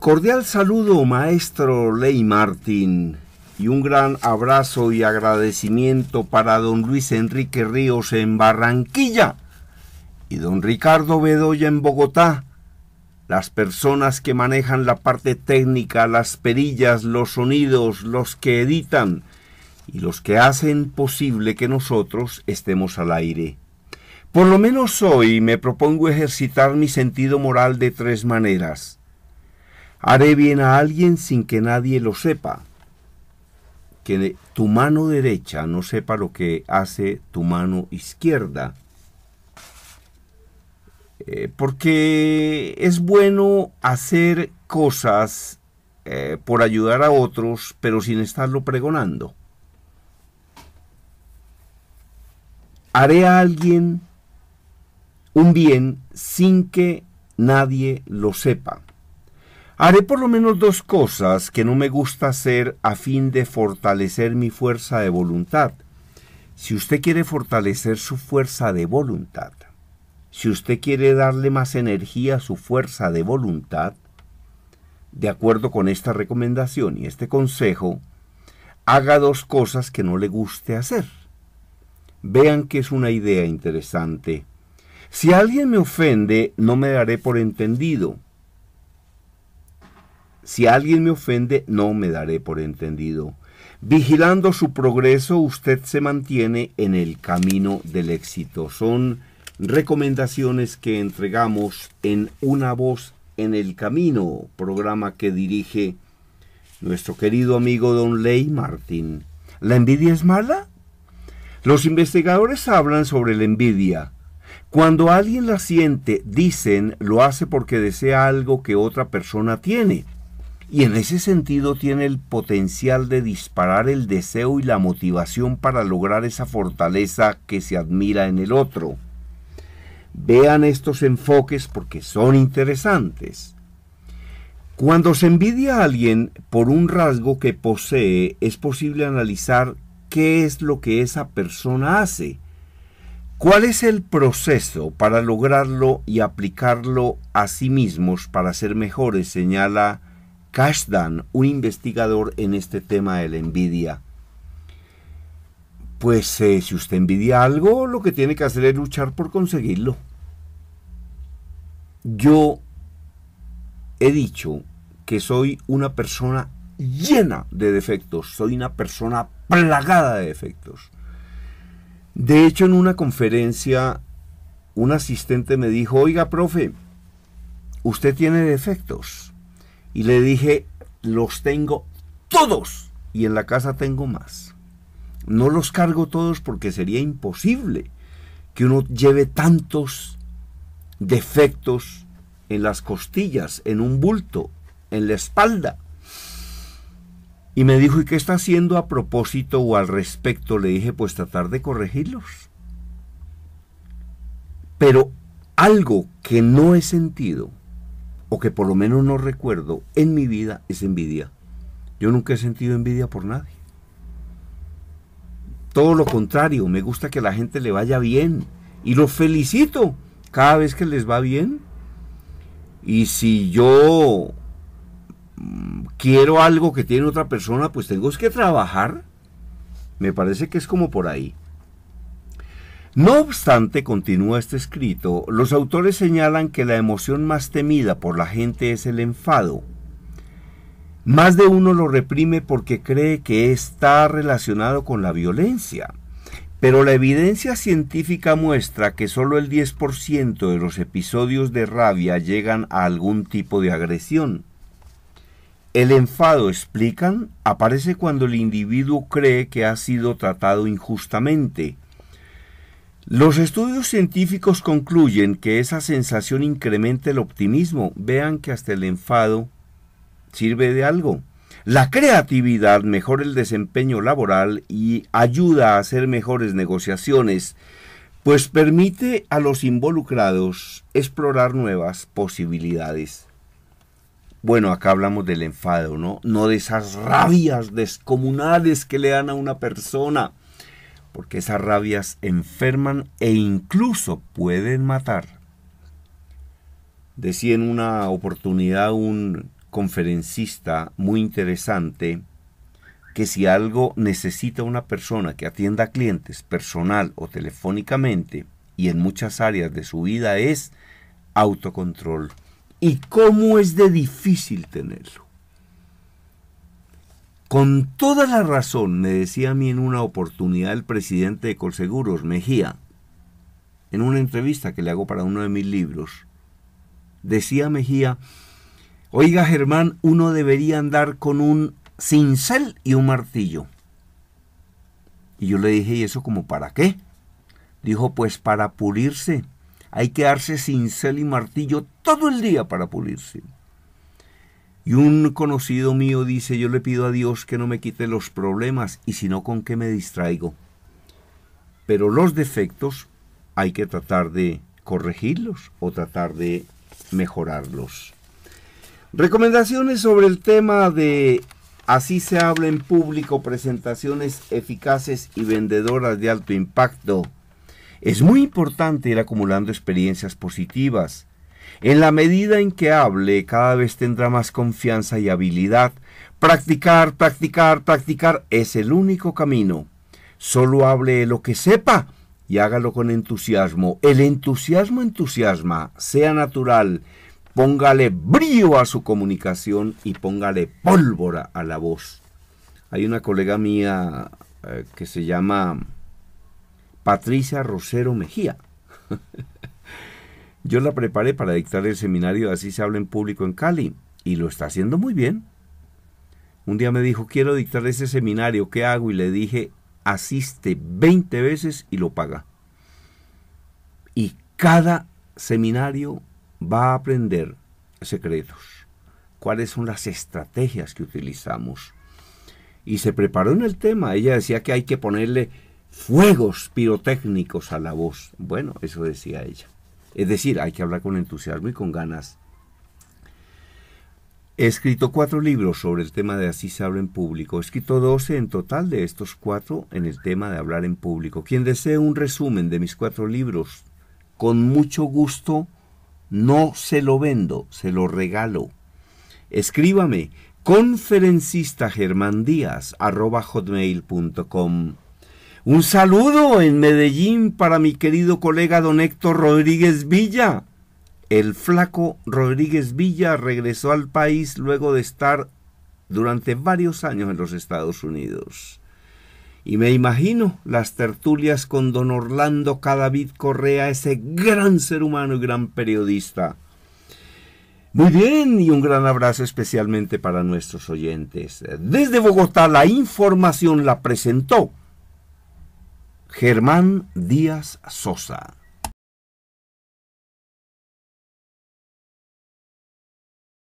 Cordial saludo, maestro Ley Martín, y un gran abrazo y agradecimiento para don Luis Enrique Ríos en Barranquilla y don Ricardo Bedoya en Bogotá, las personas que manejan la parte técnica, las perillas, los sonidos, los que editan y los que hacen posible que nosotros estemos al aire. Por lo menos hoy me propongo ejercitar mi sentido moral de tres maneras Haré bien a alguien sin que nadie lo sepa. Que tu mano derecha no sepa lo que hace tu mano izquierda. Eh, porque es bueno hacer cosas eh, por ayudar a otros, pero sin estarlo pregonando. Haré a alguien un bien sin que nadie lo sepa. Haré por lo menos dos cosas que no me gusta hacer a fin de fortalecer mi fuerza de voluntad. Si usted quiere fortalecer su fuerza de voluntad, si usted quiere darle más energía a su fuerza de voluntad, de acuerdo con esta recomendación y este consejo, haga dos cosas que no le guste hacer. Vean que es una idea interesante. Si alguien me ofende, no me daré por entendido si alguien me ofende, no me daré por entendido. Vigilando su progreso, usted se mantiene en el camino del éxito. Son recomendaciones que entregamos en Una voz en el camino, programa que dirige nuestro querido amigo Don Ley Martín. ¿La envidia es mala? Los investigadores hablan sobre la envidia. Cuando alguien la siente, dicen, lo hace porque desea algo que otra persona tiene y en ese sentido tiene el potencial de disparar el deseo y la motivación para lograr esa fortaleza que se admira en el otro. Vean estos enfoques porque son interesantes. Cuando se envidia a alguien por un rasgo que posee, es posible analizar qué es lo que esa persona hace, cuál es el proceso para lograrlo y aplicarlo a sí mismos para ser mejores, señala Kashdan, un investigador en este tema de la envidia. Pues eh, si usted envidia algo, lo que tiene que hacer es luchar por conseguirlo. Yo he dicho que soy una persona llena de defectos, soy una persona plagada de defectos. De hecho, en una conferencia, un asistente me dijo, oiga, profe, usted tiene defectos y le dije, los tengo todos y en la casa tengo más. No los cargo todos porque sería imposible que uno lleve tantos defectos en las costillas, en un bulto, en la espalda. Y me dijo, ¿y qué está haciendo a propósito o al respecto? Le dije, pues tratar de corregirlos. Pero algo que no he sentido o que por lo menos no recuerdo en mi vida, es envidia. Yo nunca he sentido envidia por nadie. Todo lo contrario, me gusta que a la gente le vaya bien y lo felicito cada vez que les va bien. Y si yo mm, quiero algo que tiene otra persona, pues tengo que trabajar. Me parece que es como por ahí. No obstante, continúa este escrito, los autores señalan que la emoción más temida por la gente es el enfado. Más de uno lo reprime porque cree que está relacionado con la violencia. Pero la evidencia científica muestra que solo el 10% de los episodios de rabia llegan a algún tipo de agresión. El enfado, explican, aparece cuando el individuo cree que ha sido tratado injustamente los estudios científicos concluyen que esa sensación incrementa el optimismo. Vean que hasta el enfado sirve de algo. La creatividad mejora el desempeño laboral y ayuda a hacer mejores negociaciones, pues permite a los involucrados explorar nuevas posibilidades. Bueno, acá hablamos del enfado, ¿no? No de esas rabias descomunales que le dan a una persona porque esas rabias enferman e incluso pueden matar. Decía en una oportunidad un conferencista muy interesante que si algo necesita una persona que atienda a clientes personal o telefónicamente y en muchas áreas de su vida es autocontrol. ¿Y cómo es de difícil tenerlo? Con toda la razón, me decía a mí en una oportunidad el presidente de Colseguros, Mejía, en una entrevista que le hago para uno de mis libros, decía Mejía, oiga Germán, uno debería andar con un cincel y un martillo. Y yo le dije, ¿y eso como para qué? Dijo, pues para pulirse. Hay que darse cincel y martillo todo el día para pulirse. Y un conocido mío dice, yo le pido a Dios que no me quite los problemas y si no, ¿con qué me distraigo? Pero los defectos hay que tratar de corregirlos o tratar de mejorarlos. Recomendaciones sobre el tema de así se habla en público, presentaciones eficaces y vendedoras de alto impacto. Es muy importante ir acumulando experiencias positivas. En la medida en que hable, cada vez tendrá más confianza y habilidad. Practicar, practicar, practicar es el único camino. Solo hable lo que sepa y hágalo con entusiasmo. El entusiasmo entusiasma, sea natural. Póngale brío a su comunicación y póngale pólvora a la voz. Hay una colega mía eh, que se llama Patricia Rosero Mejía. Yo la preparé para dictar el seminario Así se habla en público en Cali y lo está haciendo muy bien. Un día me dijo, quiero dictar ese seminario, ¿qué hago? Y le dije, asiste 20 veces y lo paga. Y cada seminario va a aprender secretos, cuáles son las estrategias que utilizamos. Y se preparó en el tema. Ella decía que hay que ponerle fuegos pirotécnicos a la voz. Bueno, eso decía ella. Es decir, hay que hablar con entusiasmo y con ganas. He escrito cuatro libros sobre el tema de así se habla en público. He escrito doce en total de estos cuatro en el tema de hablar en público. Quien desee un resumen de mis cuatro libros, con mucho gusto, no se lo vendo, se lo regalo. Escríbame conferencista un saludo en Medellín para mi querido colega don Héctor Rodríguez Villa. El flaco Rodríguez Villa regresó al país luego de estar durante varios años en los Estados Unidos. Y me imagino las tertulias con don Orlando Cadavid Correa, ese gran ser humano y gran periodista. Muy bien, y un gran abrazo especialmente para nuestros oyentes. Desde Bogotá, la información la presentó Germán Díaz Sosa.